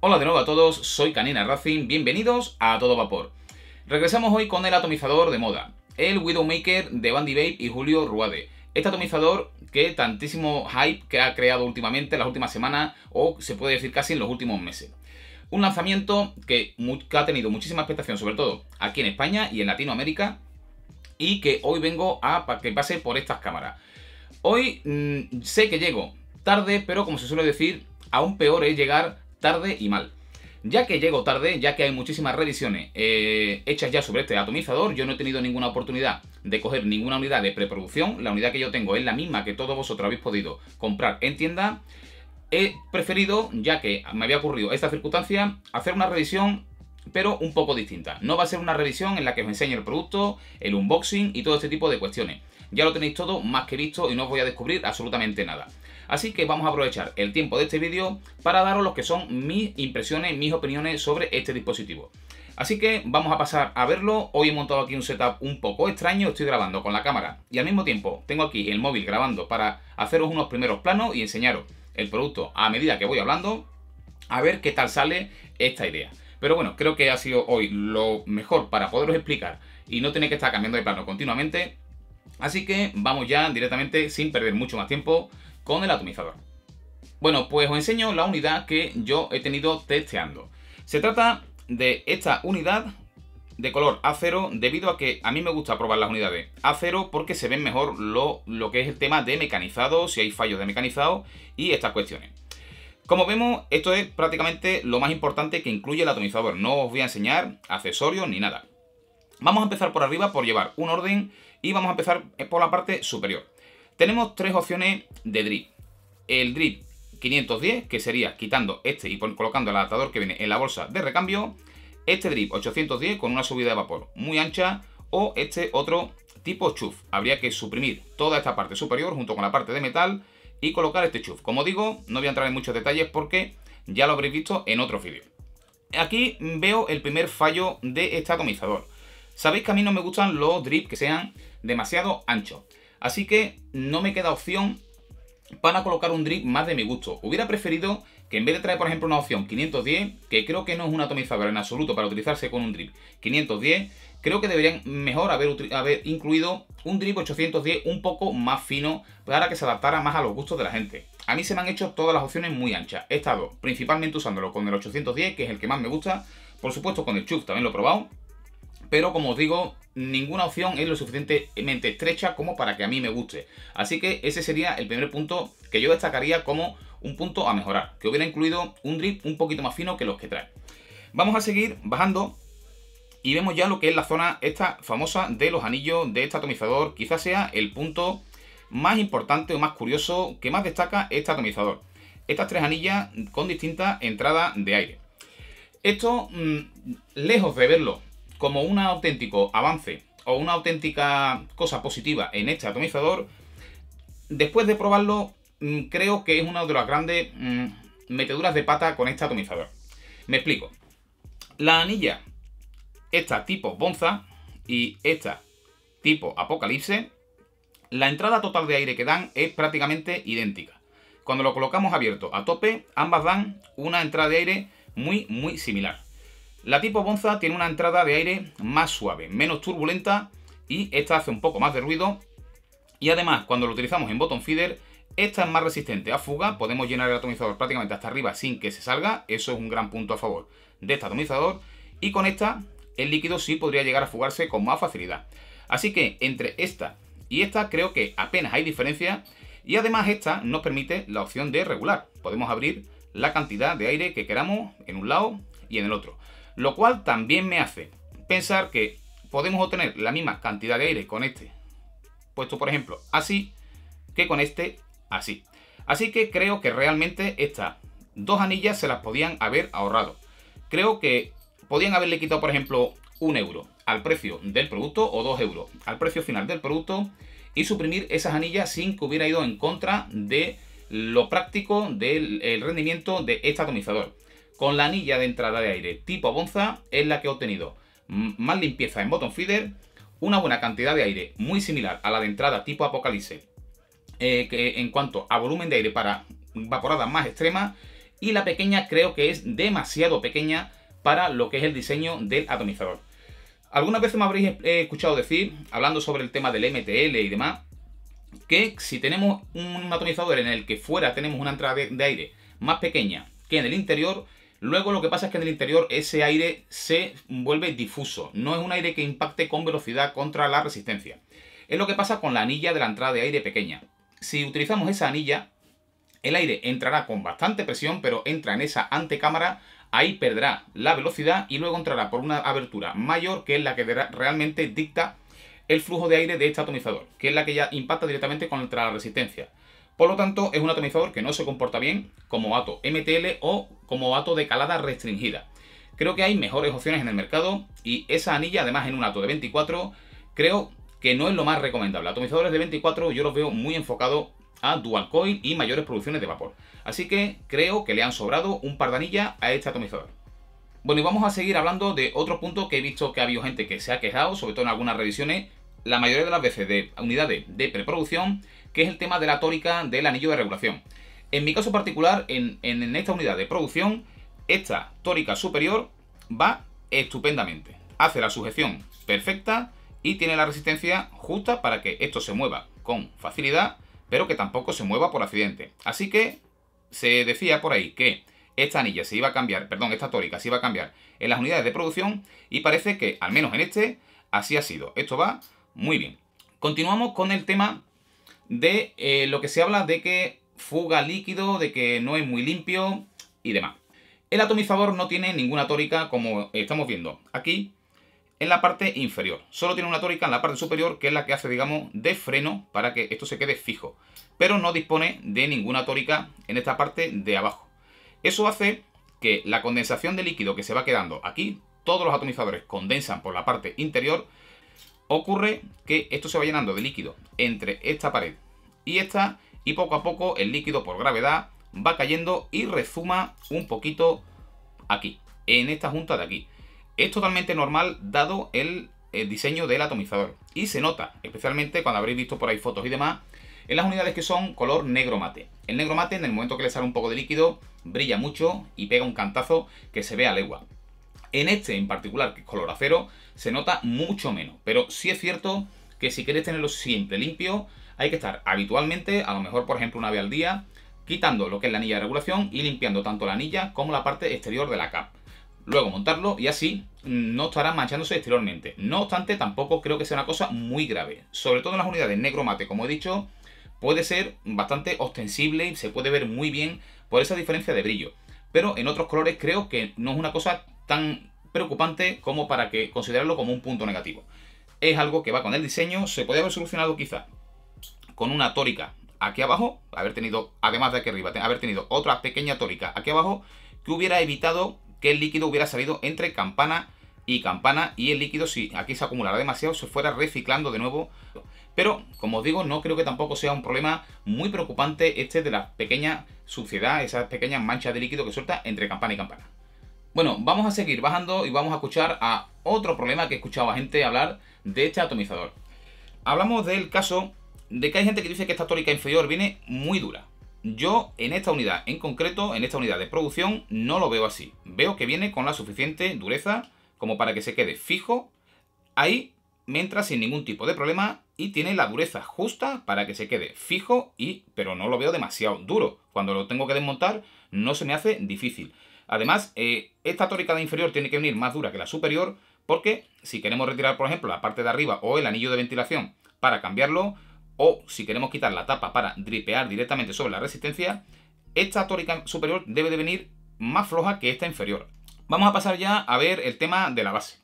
Hola de nuevo a todos, soy Canina Racing, bienvenidos a Todo Vapor. Regresamos hoy con el atomizador de moda, el Widowmaker de Bandy Babe y Julio Ruade. Este atomizador que tantísimo hype que ha creado últimamente, las últimas semanas, o se puede decir casi en los últimos meses. Un lanzamiento que, ha tenido muchísima expectación, sobre todo aquí en España y en Latinoamérica, y que hoy vengo a que pase por estas cámaras. Hoy mm, sé que llego tarde, pero como se suele decir, aún peor es llegar tarde y mal. Ya que llego tarde, ya que hay muchísimas revisiones eh, hechas ya sobre este atomizador, yo no he tenido ninguna oportunidad de coger ninguna unidad de preproducción. La unidad que yo tengo es la misma que todos vosotros habéis podido comprar en tienda he preferido, ya que me había ocurrido esta circunstancia, hacer una revisión pero un poco distinta. No va a ser una revisión en la que os enseñe el producto, el unboxing y todo este tipo de cuestiones. Ya lo tenéis todo más que visto y no os voy a descubrir absolutamente nada. Así que vamos a aprovechar el tiempo de este vídeo para daros lo que son mis impresiones, mis opiniones sobre este dispositivo. Así que vamos a pasar a verlo. Hoy he montado aquí un setup un poco extraño, estoy grabando con la cámara y al mismo tiempo tengo aquí el móvil grabando para haceros unos primeros planos y enseñaros el producto a medida que voy hablando, a ver qué tal sale esta idea. Pero bueno, creo que ha sido hoy lo mejor para poderos explicar y no tener que estar cambiando de plano continuamente. Así que vamos ya directamente, sin perder mucho más tiempo, con el atomizador. Bueno, pues os enseño la unidad que yo he tenido testeando. Se trata de esta unidad de color acero debido a que a mí me gusta probar las unidades acero porque se ven mejor lo, lo que es el tema de mecanizado, si hay fallos de mecanizado y estas cuestiones. Como vemos, esto es prácticamente lo más importante que incluye el atomizador. No os voy a enseñar accesorios ni nada. Vamos a empezar por arriba por llevar un orden y vamos a empezar por la parte superior. Tenemos tres opciones de drip. El drip 510, que sería quitando este y colocando el adaptador que viene en la bolsa de recambio. Este drip 810 con una subida de vapor muy ancha o este otro tipo chuf. Habría que suprimir toda esta parte superior junto con la parte de metal y colocar este chuf. Como digo, no voy a entrar en muchos detalles porque ya lo habréis visto en otro vídeos. Aquí veo el primer fallo de este atomizador. Sabéis que a mí no me gustan los drips que sean demasiado anchos. Así que no me queda opción para colocar un drip más de mi gusto. Hubiera preferido que en vez de traer, por ejemplo, una opción 510, que creo que no es un atomizador en absoluto para utilizarse con un drip 510, creo que deberían mejor haber, incluido un drip 810 un poco más fino para que se adaptara más a los gustos de la gente. A mí se me han hecho todas las opciones muy anchas. He estado principalmente usándolo con el 810, que es el que más me gusta. Por supuesto con el Chuff también lo he probado. Pero como os digo, ninguna opción es lo suficientemente estrecha como para que a mí me guste. Así que ese sería el primer punto que yo destacaría como un punto a mejorar, que hubiera incluido un drip un poquito más fino que los que trae. Vamos a seguir bajando y vemos ya lo que es la zona esta famosa de los anillos de este atomizador, quizás sea el punto más importante o más curioso que más destaca este atomizador. Estas tres anillas con distintas entradas de aire. Esto, mm, lejos de verlo como un auténtico avance o una auténtica cosa positiva en este atomizador, después de probarlo Mm, creo que es una de las grandes mm, meteduras de pata con este atomizador. Me explico. La anilla, esta tipo Bonza y esta tipo Apocalipse, la entrada total de aire que dan es prácticamente idéntica. Cuando lo colocamos abierto a tope, ambas dan una entrada de aire muy, muy similar. La tipo Bonza tiene una entrada de aire más suave, menos turbulenta y esta hace un poco más de ruido. Y además, cuando lo utilizamos en bottom feeder, esta es más resistente a fuga, podemos llenar el atomizador prácticamente hasta arriba sin que se salga, eso es un gran punto a favor de este atomizador. Y con esta, el líquido sí podría llegar a fugarse con más facilidad. Así que entre esta y esta creo que apenas hay diferencia y además esta nos permite la opción de regular. Podemos abrir la cantidad de aire que queramos en un lado y en el otro. Lo cual también me hace pensar que podemos obtener la misma cantidad de aire con este puesto por ejemplo así que con este así. Así que creo que realmente estas dos anillas se las podían haber ahorrado. Creo que podían haberle quitado, por ejemplo, un euro al precio del producto o dos euros al precio final del producto y suprimir esas anillas sin que hubiera ido en contra de lo práctico del rendimiento de este atomizador. Con la anilla de entrada de aire tipo Bonza es la que he obtenido más limpieza en bottom feeder, una buena cantidad de aire muy similar a la de entrada tipo apocalipsis eh, en cuanto a volumen de aire para vaporada más extremas y la pequeña creo que es demasiado pequeña para lo que es el diseño del atomizador. Algunas veces me habréis eh, escuchado decir, hablando sobre el tema del MTL y demás, que si tenemos un atomizador en el que fuera tenemos una entrada de aire más pequeña que en el interior, luego lo que pasa es que en el interior ese aire se vuelve difuso, no es un aire que impacte con velocidad contra la resistencia. Es lo que pasa con la anilla de la entrada de aire pequeña si utilizamos esa anilla, el aire entrará con bastante presión, pero entra en esa antecámara, ahí perderá la velocidad y luego entrará por una abertura mayor, que es la que realmente dicta el flujo de aire de este atomizador, que es la que ya impacta directamente contra la resistencia. Por lo tanto, es un atomizador que no se comporta bien como ato MTL o como ato de calada restringida. Creo que hay mejores opciones en el mercado y esa anilla, además en un ato de 24, creo que no es lo más recomendable. Atomizadores de 24 yo los veo muy enfocados a dual coil y mayores producciones de vapor. Así que creo que le han sobrado un par de anillas a este atomizador. Bueno, y vamos a seguir hablando de otro punto que he visto que ha habido gente que se ha quejado, sobre todo en algunas revisiones, la mayoría de las veces de unidades de preproducción, que es el tema de la tórica del anillo de regulación. En mi caso particular, en, en esta unidad de producción, esta tórica superior va estupendamente. Hace la sujeción perfecta y tiene la resistencia justa para que esto se mueva con facilidad, pero que tampoco se mueva por accidente. Así que se decía por ahí que esta anilla se iba a cambiar, perdón, esta tórica se iba a cambiar en las unidades de producción y parece que, al menos en este, así ha sido. Esto va muy bien. Continuamos con el tema de eh, lo que se habla de que fuga líquido, de que no es muy limpio y demás. El atomizador no tiene ninguna tórica como estamos viendo aquí, en la parte inferior. Solo tiene una tórica en la parte superior, que es la que hace, digamos, de freno para que esto se quede fijo. Pero no dispone de ninguna tórica en esta parte de abajo. Eso hace que la condensación de líquido que se va quedando aquí, todos los atomizadores condensan por la parte interior, ocurre que esto se va llenando de líquido entre esta pared y esta, y poco a poco el líquido por gravedad va cayendo y rezuma un poquito aquí, en esta junta de aquí. Es totalmente normal dado el, diseño del atomizador. Y se nota, especialmente cuando habréis visto por ahí fotos y demás, en las unidades que son color negro mate. El negro mate, en el momento que le sale un poco de líquido, brilla mucho y pega un cantazo que se ve a legua. En este en particular, que es color acero, se nota mucho menos. Pero sí es cierto que si queréis tenerlo siempre limpio, hay que estar habitualmente, a lo mejor por ejemplo una vez al día, quitando lo que es la anilla de regulación y limpiando tanto la anilla como la parte exterior de la capa luego montarlo y así no estará manchándose exteriormente. No obstante, tampoco creo que sea una cosa muy grave. Sobre todo en las unidades negro mate, como he dicho, puede ser bastante ostensible y se puede ver muy bien por esa diferencia de brillo. Pero en otros colores creo que no es una cosa tan preocupante como para que considerarlo como un punto negativo. Es algo que va con el diseño, se podría haber solucionado quizá con una tórica aquí abajo, haber tenido, además de aquí arriba, haber tenido otra pequeña tórica aquí abajo, que hubiera evitado que el líquido hubiera salido entre campana y campana y el líquido si aquí se acumulara demasiado se fuera reciclando de nuevo. Pero, como os digo, no creo que tampoco sea un problema muy preocupante este de la pequeña suciedad, esas pequeñas manchas de líquido que suelta entre campana y campana. Bueno, vamos a seguir bajando y vamos a escuchar a otro problema que he escuchado a gente hablar de este atomizador. Hablamos del caso de que hay gente que dice que esta tórica inferior viene muy dura. Yo en esta unidad en concreto, en esta unidad de producción, no lo veo así. Veo que viene con la suficiente dureza como para que se quede fijo. Ahí me entra sin ningún tipo de problema y tiene la dureza justa para que se quede fijo y pero no lo veo demasiado duro. Cuando lo tengo que desmontar no se me hace difícil. Además, eh, esta esta de inferior tiene que venir más dura que la superior porque si queremos retirar, por ejemplo, la parte de arriba o el anillo de ventilación para cambiarlo, o si queremos quitar la tapa para dripear directamente sobre la resistencia, esta tórica superior debe de venir más floja que esta inferior. Vamos a pasar ya a ver el tema de la base.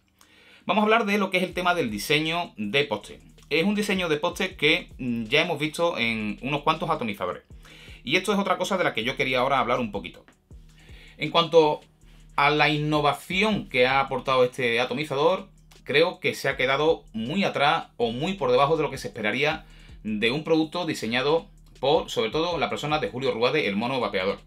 Vamos a hablar de lo que es el tema del diseño de poste. Es un diseño de poste que mm, ya hemos visto en unos cuantos atomizadores. Y esto es otra cosa de la que yo quería ahora hablar un poquito. En cuanto a la innovación que ha aportado este atomizador, creo que se ha quedado muy atrás o muy por debajo de lo que se esperaría de un producto diseñado por, sobre todo, la persona de Julio Ruade, el mono vapeador.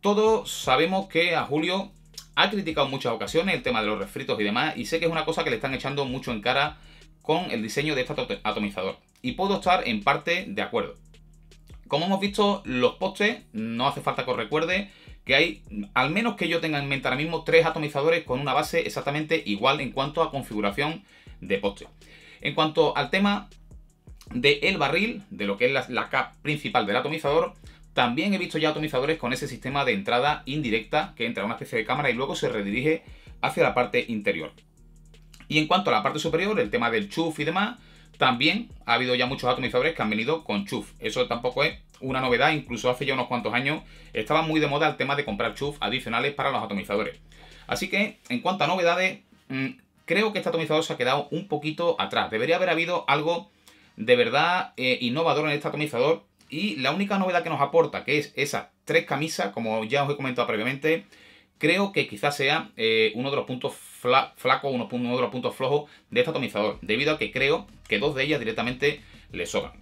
Todos sabemos que a Julio ha criticado en muchas ocasiones el tema de los refritos y demás, y sé que es una cosa que le están echando mucho en cara con el diseño de este atomizador. Y puedo estar en parte de acuerdo. Como hemos visto, los postes, no hace falta que os recuerde que hay, al menos que yo tenga en mente ahora mismo, tres atomizadores con una base exactamente igual en cuanto a configuración de poste. En cuanto al tema de el barril, de lo que es la, la cap principal del atomizador, también he visto ya atomizadores con ese sistema de entrada indirecta que entra a una especie de cámara y luego se redirige hacia la parte interior. Y en cuanto a la parte superior, el tema del chuf y demás, también ha habido ya muchos atomizadores que han venido con chuf. Eso tampoco es una novedad, incluso hace ya unos cuantos años estaba muy de moda el tema de comprar chuf adicionales para los atomizadores. Así que, en cuanto a novedades, mm, creo que este atomizador se ha quedado un poquito atrás. Debería haber habido algo de verdad eh, innovador en este atomizador. Y la única novedad que nos aporta, que es esas tres camisas, como ya os he comentado previamente, creo que quizás sea eh, uno de los puntos flacos, uno, de los puntos flojos de este atomizador, debido a que creo que dos de ellas directamente le sobran.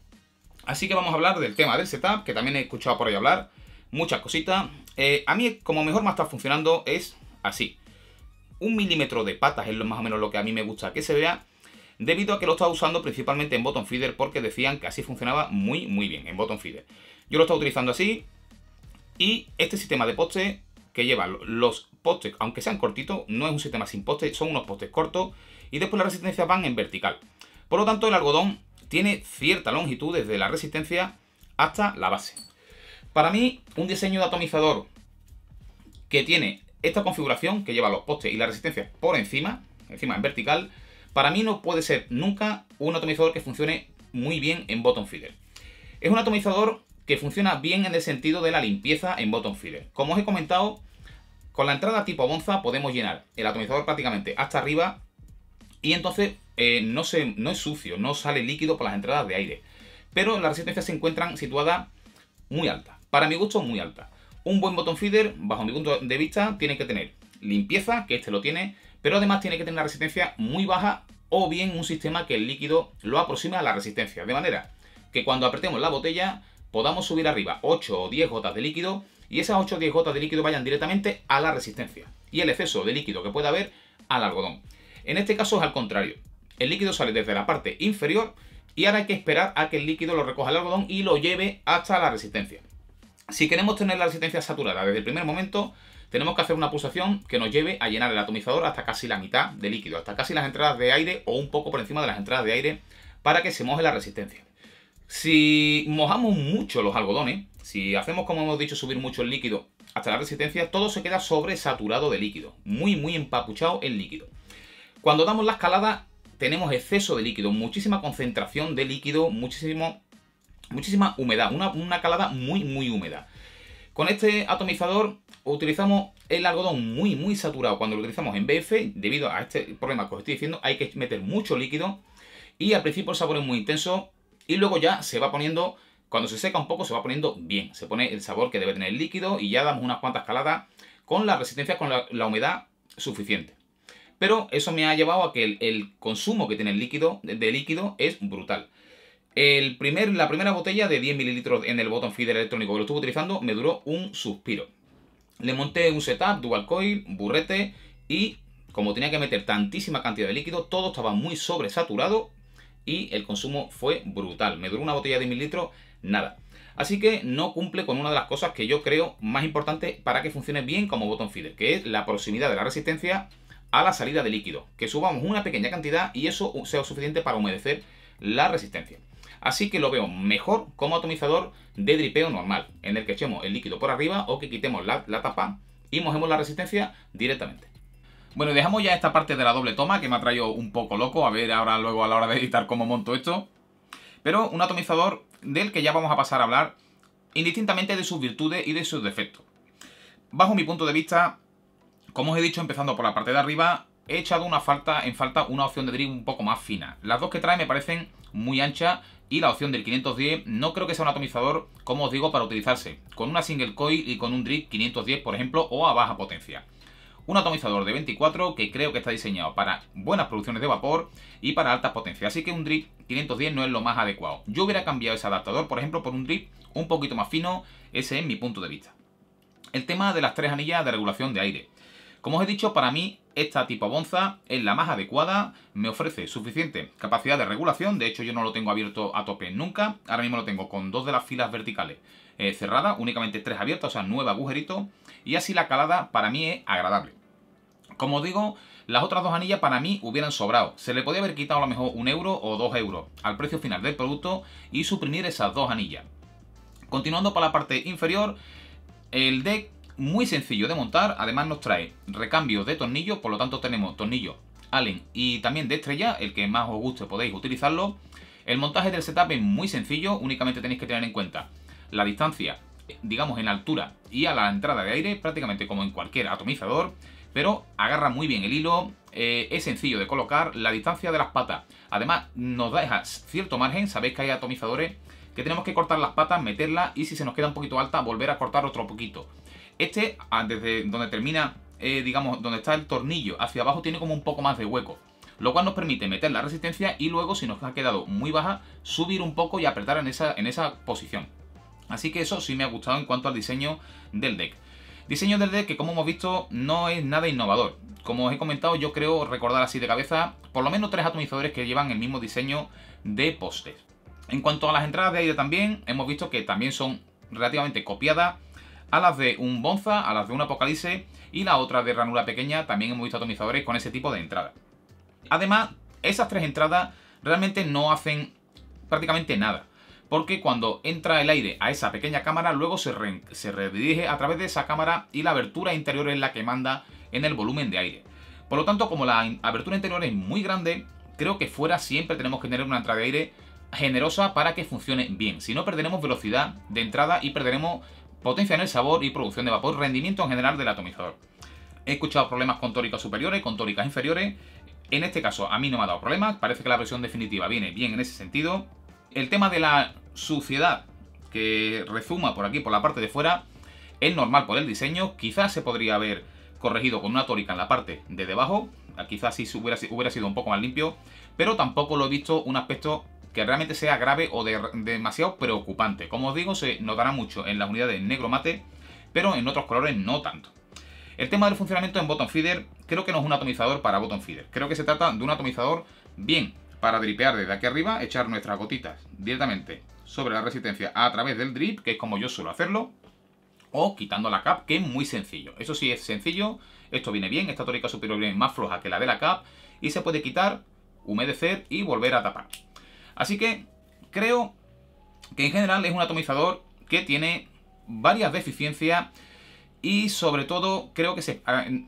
Así que vamos a hablar del tema del setup, que también he escuchado por ahí hablar, muchas cositas. Eh, a mí, como mejor me está funcionando, es así. Un milímetro de patas es lo, más o menos lo que a mí me gusta que se vea debido a que lo estaba usando principalmente en bottom feeder porque decían que así funcionaba muy muy bien en bottom feeder. Yo lo estaba utilizando así y este sistema de postes que lleva los postes, aunque sean cortitos, no es un sistema sin postes son unos postes cortos y después las resistencias van en vertical. Por lo tanto, el algodón tiene cierta longitud desde la resistencia hasta la base. Para mí, un diseño de atomizador que tiene esta configuración, que lleva los postes y la resistencia por encima, encima en vertical, para mí no puede ser nunca un atomizador que funcione muy bien en bottom feeder. Es un atomizador que funciona bien en el sentido de la limpieza en bottom feeder. Como os he comentado, con la entrada tipo bonza podemos llenar el atomizador prácticamente hasta arriba y entonces eh, no, no es sucio, no sale líquido por las entradas de aire. Pero las resistencias se encuentran situadas muy altas, para mi gusto muy altas. Un buen bottom feeder, bajo mi punto de vista, tiene que tener limpieza, que este lo tiene, pero además tiene que tener una resistencia muy baja o bien un sistema que el líquido lo aproxime a la resistencia, de manera que cuando apretemos la botella podamos subir arriba 8 o 10 gotas de líquido y esas 8 o 10 gotas de líquido vayan directamente a la resistencia y el exceso de líquido que pueda haber al algodón. En este caso es al contrario, el líquido sale desde la parte inferior y ahora hay que esperar a que el líquido lo recoja el algodón y lo lleve hasta la resistencia. Si queremos tener la resistencia saturada desde el primer momento, tenemos que hacer una pulsación que nos lleve a llenar el atomizador hasta casi la mitad de líquido, hasta casi las entradas de aire o un poco por encima de las entradas de aire para que se moje la resistencia. Si mojamos mucho los algodones, si hacemos como hemos dicho subir mucho el líquido hasta la resistencia, todo se queda sobresaturado de líquido, muy muy empapuchado el líquido. Cuando damos la escalada tenemos exceso de líquido, muchísima concentración de líquido, muchísimo, muchísima humedad, una, una calada muy muy húmeda. Con este atomizador utilizamos el algodón muy, muy saturado cuando lo utilizamos en BF, debido a este problema que os estoy diciendo, hay que meter mucho líquido y al principio el sabor es muy intenso y luego ya se va poniendo, cuando se seca un poco, se va poniendo bien. Se pone el sabor que debe tener el líquido y ya damos unas cuantas caladas con la resistencia, con la, humedad suficiente. Pero eso me ha llevado a que el, consumo que tiene el líquido, de, líquido es brutal. El primer, la primera botella de 10 ml en el botón feeder electrónico que lo estuve utilizando me duró un suspiro le monté un setup, dual coil, burrete y como tenía que meter tantísima cantidad de líquido, todo estaba muy sobresaturado y el consumo fue brutal. Me duró una botella de mil litros, nada. Así que no cumple con una de las cosas que yo creo más importante para que funcione bien como botón feeder, que es la proximidad de la resistencia a la salida de líquido. Que subamos una pequeña cantidad y eso sea suficiente para humedecer la resistencia. Así que lo veo mejor como atomizador de dripeo normal, en el que echemos el líquido por arriba o que quitemos la, tapa y mojemos la resistencia directamente. Bueno, dejamos ya esta parte de la doble toma que me ha traído un poco loco, a ver ahora luego a la hora de editar cómo monto esto. Pero un atomizador del que ya vamos a pasar a hablar indistintamente de sus virtudes y de sus defectos. Bajo mi punto de vista, como os he dicho, empezando por la parte de arriba, he echado una falta, en falta una opción de drip un poco más fina. Las dos que trae me parecen muy anchas, y la opción del 510 no creo que sea un atomizador, como os digo, para utilizarse con una single coil y con un drip 510, por ejemplo, o a baja potencia. Un atomizador de 24 que creo que está diseñado para buenas producciones de vapor y para altas potencias, así que un DRIP 510 no es lo más adecuado. Yo hubiera cambiado ese adaptador, por ejemplo, por un DRIP un poquito más fino, ese es mi punto de vista. El tema de las tres anillas de regulación de aire. Como os he dicho, para mí esta tipo Bonza es la más adecuada, me ofrece suficiente capacidad de regulación, de hecho yo no lo tengo abierto a tope nunca, ahora mismo lo tengo con dos de las filas verticales eh, cerradas, únicamente tres abiertas, o sea, nueve agujeritos, y así la calada para mí es agradable. Como digo, las otras dos anillas para mí hubieran sobrado. Se le podía haber quitado a lo mejor un euro o dos euros al precio final del producto y suprimir esas dos anillas. Continuando para la parte inferior, el deck muy sencillo de montar, además nos trae recambios de tornillos, por lo tanto tenemos tornillos Allen y también de estrella, el que más os guste podéis utilizarlo. El montaje del setup es muy sencillo, únicamente tenéis que tener en cuenta la distancia, digamos en altura y a la entrada de aire, prácticamente como en cualquier atomizador, pero agarra muy bien el hilo, eh, es sencillo de colocar, la distancia de las patas, además nos deja cierto margen, sabéis que hay atomizadores que tenemos que cortar las patas, meterlas y si se nos queda un poquito alta, volver a cortar otro poquito. Este, ah, desde donde termina, eh, digamos, donde está el tornillo hacia abajo, tiene como un poco más de hueco. Lo cual nos permite meter la resistencia y luego, si nos ha quedado muy baja, subir un poco y apretar en esa, en esa posición. Así que eso sí me ha gustado en cuanto al diseño del deck. Diseño del deck que como hemos visto no es nada innovador. Como os he comentado, yo creo recordar así de cabeza por lo menos tres atomizadores que llevan el mismo diseño de postes. En cuanto a las entradas de aire también, hemos visto que también son relativamente copiadas a las de un Bonza, a las de un Apocalipsis y la otra de ranura pequeña, también hemos visto atomizadores con ese tipo de entrada. Además, esas tres entradas realmente no hacen prácticamente nada, porque cuando entra el aire a esa pequeña cámara, luego se, se redirige a través de esa cámara y la abertura interior es la que manda en el volumen de aire. Por lo tanto, como la abertura interior es muy grande, creo que fuera siempre tenemos que tener una entrada de aire generosa para que funcione bien. Si no, perderemos velocidad de entrada y perderemos potencia en el sabor y producción de vapor, rendimiento en general del atomizador. He escuchado problemas con tóricas superiores, con tóricas inferiores. En este caso a mí no me ha dado problemas, parece que la versión definitiva viene bien en ese sentido. El tema de la suciedad que rezuma por aquí, por la parte de fuera, es normal por el diseño. Quizás se podría haber corregido con una tórica en la parte de debajo, quizás si hubiera sido un poco más limpio, pero tampoco lo he visto un aspecto que realmente sea grave o demasiado preocupante. Como os digo, se notará mucho en las unidades negro mate, pero en otros colores no tanto. El tema del funcionamiento en Bottom Feeder creo que no es un atomizador para Bottom Feeder. Creo que se trata de un atomizador bien para dripear desde aquí arriba, echar nuestras gotitas directamente sobre la resistencia a través del drip, que es como yo suelo hacerlo, o quitando la cap, que es muy sencillo. Eso sí es sencillo, esto viene bien, esta tórica superior viene más floja que la de la cap, y se puede quitar, humedecer y volver a tapar. Así que creo que en general es un atomizador que tiene varias deficiencias y sobre todo creo que es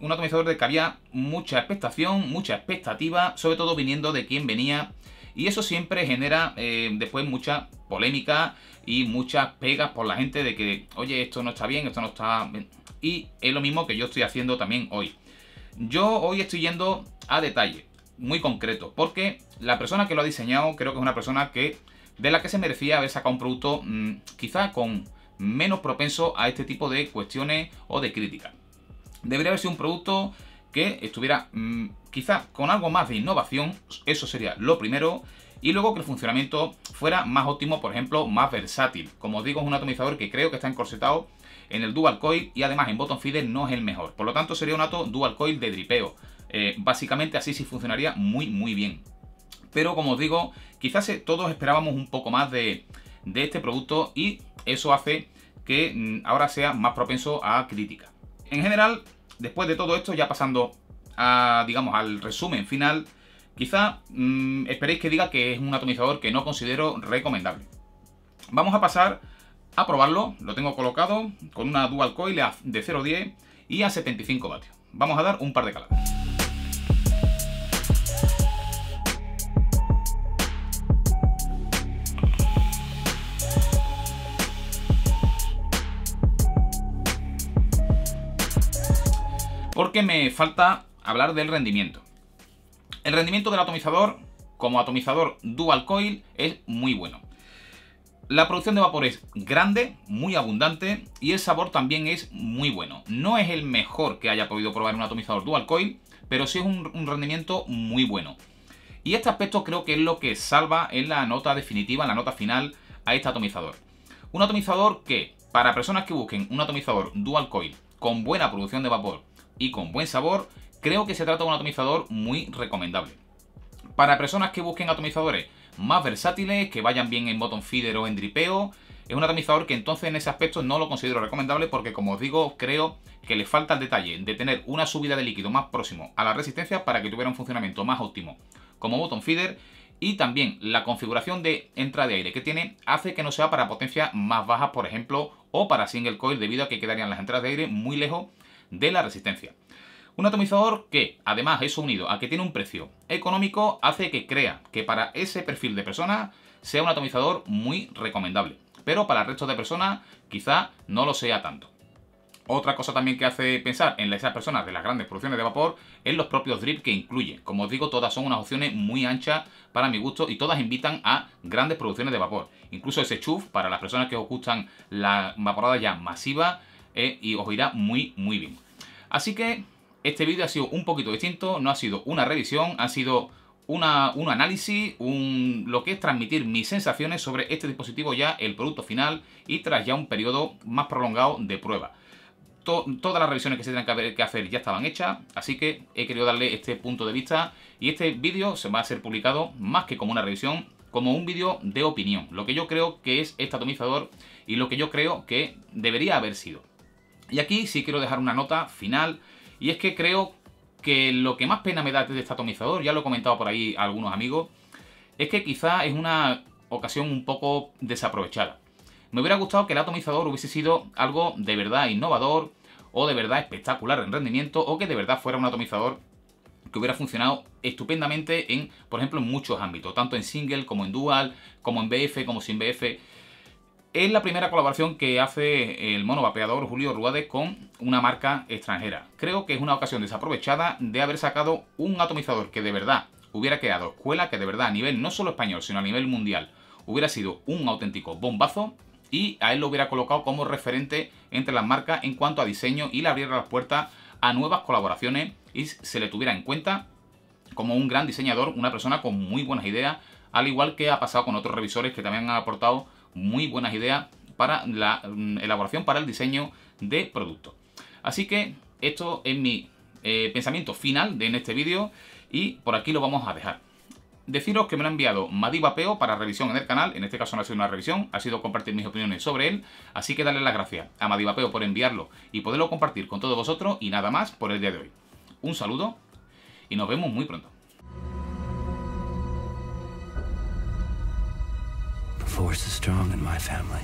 un atomizador de que había mucha expectación, mucha expectativa, sobre todo viniendo de quien venía y eso siempre genera eh, después mucha polémica y muchas pegas por la gente de que, oye, esto no está bien, esto no está... Bien. Y es lo mismo que yo estoy haciendo también hoy. Yo hoy estoy yendo a detalle muy concreto, porque la persona que lo ha diseñado creo que es una persona que de la que se merecía haber sacado un producto mm, quizá con menos propenso a este tipo de cuestiones o de críticas. Debería haber sido un producto que estuviera mm, quizá con algo más de innovación, eso sería lo primero, y luego que el funcionamiento fuera más óptimo, por ejemplo, más versátil. Como os digo, es un atomizador que creo que está encorsetado en el dual coil y además en botón feeder no es el mejor. Por lo tanto, sería un ato dual coil de dripeo. Eh, básicamente así sí funcionaría muy, muy bien. Pero como os digo, quizás eh, todos esperábamos un poco más de, este producto y eso hace que mm, ahora sea más propenso a crítica. En general, después de todo esto, ya pasando digamos, al resumen final, quizá mm, esperéis que diga que es un atomizador que no considero recomendable. Vamos a pasar a probarlo, lo tengo colocado con una dual coil de 0.10 y a 75 vatios. Vamos a dar un par de caladas. porque me falta hablar del rendimiento. El rendimiento del atomizador, como atomizador dual coil, es muy bueno. La producción de vapor es grande, muy abundante y el sabor también es muy bueno. No es el mejor que haya podido probar un atomizador dual coil, pero sí es un, un rendimiento muy bueno. Y este aspecto creo que es lo que salva en la nota definitiva, en la nota final a este atomizador. Un atomizador que, para personas que busquen un atomizador dual coil con buena producción de vapor y con buen sabor, creo que se trata de un atomizador muy recomendable. Para personas que busquen atomizadores más versátiles, que vayan bien en bottom feeder o en dripeo, es un atomizador que entonces en ese aspecto no lo considero recomendable porque como os digo, creo que le falta el detalle de tener una subida de líquido más próximo a la resistencia para que tuviera un funcionamiento más óptimo como bottom feeder y también la configuración de entrada de aire que tiene hace que no sea para potencias más bajas, por ejemplo, o para single coil, debido a que quedarían las entradas de aire muy lejos de la resistencia. Un atomizador que, además, es unido a que tiene un precio económico, hace que crea que para ese perfil de persona sea un atomizador muy recomendable. Pero para el resto de personas quizá no lo sea tanto. Otra cosa también que hace pensar en esas personas de las grandes producciones de vapor es los propios drip que incluye. Como os digo, todas son unas opciones muy anchas para mi gusto y todas invitan a grandes producciones de vapor. Incluso ese chuf, para las personas que os gustan la vaporada ya masiva, eh, y os irá muy, muy bien. Así que este vídeo ha sido un poquito distinto, no ha sido una revisión, ha sido un análisis, un, lo que es transmitir mis sensaciones sobre este dispositivo ya, el producto final y tras ya un periodo más prolongado de prueba. todas las revisiones que se tenían que hacer ya estaban hechas, así que he querido darle este punto de vista y este vídeo se va a ser publicado más que como una revisión, como un vídeo de opinión, lo que yo creo que es este atomizador y lo que yo creo que debería haber sido. Y aquí sí quiero dejar una nota final, y es que creo que lo que más pena me da de este atomizador, ya lo he comentado por ahí a algunos amigos, es que quizá es una ocasión un poco desaprovechada. Me hubiera gustado que el atomizador hubiese sido algo de verdad innovador, o de verdad espectacular en rendimiento, o que de verdad fuera un atomizador que hubiera funcionado estupendamente en, por ejemplo, en muchos ámbitos, tanto en single como en dual, como en BF, como sin BF. Es la primera colaboración que hace el mono vapeador Julio Ruade con una marca extranjera. Creo que es una ocasión desaprovechada de haber sacado un atomizador que de verdad hubiera quedado escuela, que de verdad a nivel no solo español, sino a nivel mundial, hubiera sido un auténtico bombazo y a él lo hubiera colocado como referente entre las marcas en cuanto a diseño y le abriera las puertas a nuevas colaboraciones y se le tuviera en cuenta como un gran diseñador, una persona con muy buenas ideas, al igual que ha pasado con otros revisores que también han aportado muy buenas ideas para la mm, elaboración, para el diseño de productos. Así que esto es mi eh, pensamiento final de, en este vídeo y por aquí lo vamos a dejar. Deciros que me lo ha enviado Madi para revisión en el canal, en este caso no ha sido una revisión, ha sido compartir mis opiniones sobre él, así que darle las gracias a Madi por enviarlo y poderlo compartir con todos vosotros y nada más por el día de hoy. Un saludo y nos vemos muy pronto. force is strong in my family.